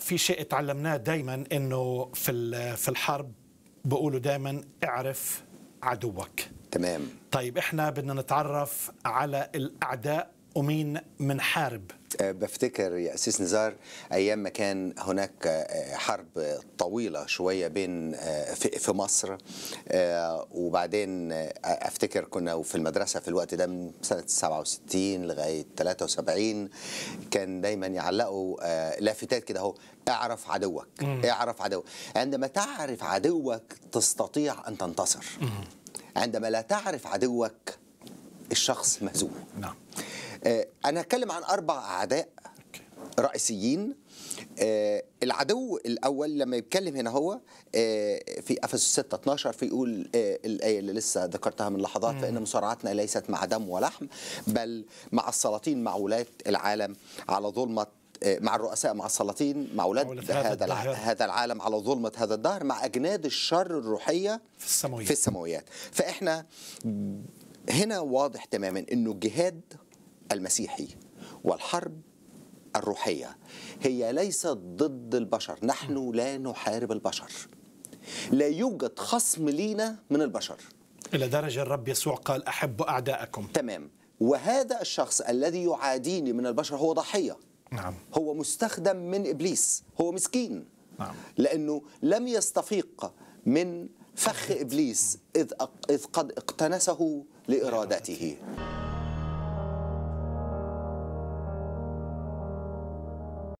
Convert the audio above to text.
في شيء تعلمناه دائما انه في في الحرب بقولوا دائما اعرف عدوك تمام طيب احنا بدنا نتعرف على الاعداء ومين منحارب بفتكر يا أسيس نزار أيام ما كان هناك آه، حرب طويلة شوية بين آه، في مصر آه، وبعدين أفتكر كنا في المدرسة في الوقت ده من سنة 67 لغاية 73 كان دايما يعلقوا لافتات كده أهو اعرف عدوك اعرف عدوك عندما تعرف عدوك تستطيع أن تنتصر عندما لا تعرف عدوك الشخص مهزوم نعم آه، انا أتكلم عن اربع اعداء رئيسيين آه، العدو الاول لما يتكلم هنا هو آه، في افسس 6 12 فيقول الايه اللي لسه ذكرتها من لحظات فان مصارعتنا ليست مع دم ولحم بل مع السلاطين مع ولاه العالم على ظلمه مع الرؤساء مع السلاطين مع ولاد هذا هذا العالم على ظلمه هذا الدهر مع اجناد الشر الروحيه في السماويات في السماويات فاحنا هنا واضح تماما انه الجهاد المسيحي والحرب الروحيه هي ليست ضد البشر نحن لا نحارب البشر لا يوجد خصم لينا من البشر الى درجه الرب يسوع قال احب اعداءكم تمام وهذا الشخص الذي يعاديني من البشر هو ضحيه نعم هو مستخدم من ابليس هو مسكين نعم لانه لم يستفيق من فخ ابليس اذ قد اقتنسه لارادته